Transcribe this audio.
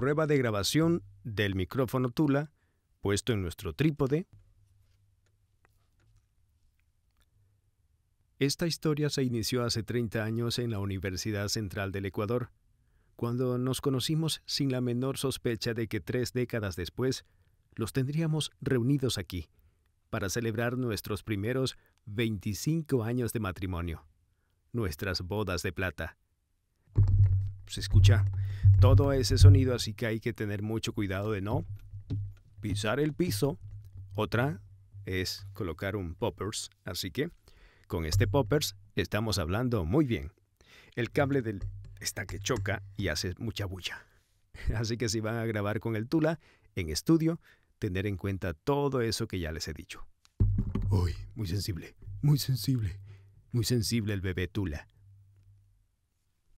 prueba de grabación del micrófono Tula puesto en nuestro trípode. Esta historia se inició hace 30 años en la Universidad Central del Ecuador, cuando nos conocimos sin la menor sospecha de que tres décadas después los tendríamos reunidos aquí para celebrar nuestros primeros 25 años de matrimonio, nuestras bodas de plata. Se escucha todo ese sonido, así que hay que tener mucho cuidado de no pisar el piso. Otra es colocar un poppers, así que con este poppers estamos hablando muy bien. El cable del está que choca y hace mucha bulla. Así que si van a grabar con el Tula en estudio, tener en cuenta todo eso que ya les he dicho. Uy, muy sensible, muy sensible, muy sensible el bebé Tula.